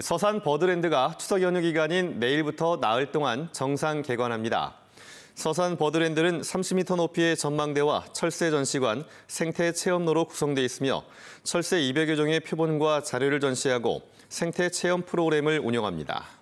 서산 버드랜드가 추석 연휴 기간인 내일부터 나흘 동안 정상 개관합니다. 서산 버드랜드는 30m 높이의 전망대와 철새 전시관, 생태 체험로로 구성돼 있으며 철새 200여 종의 표본과 자료를 전시하고 생태 체험 프로그램을 운영합니다.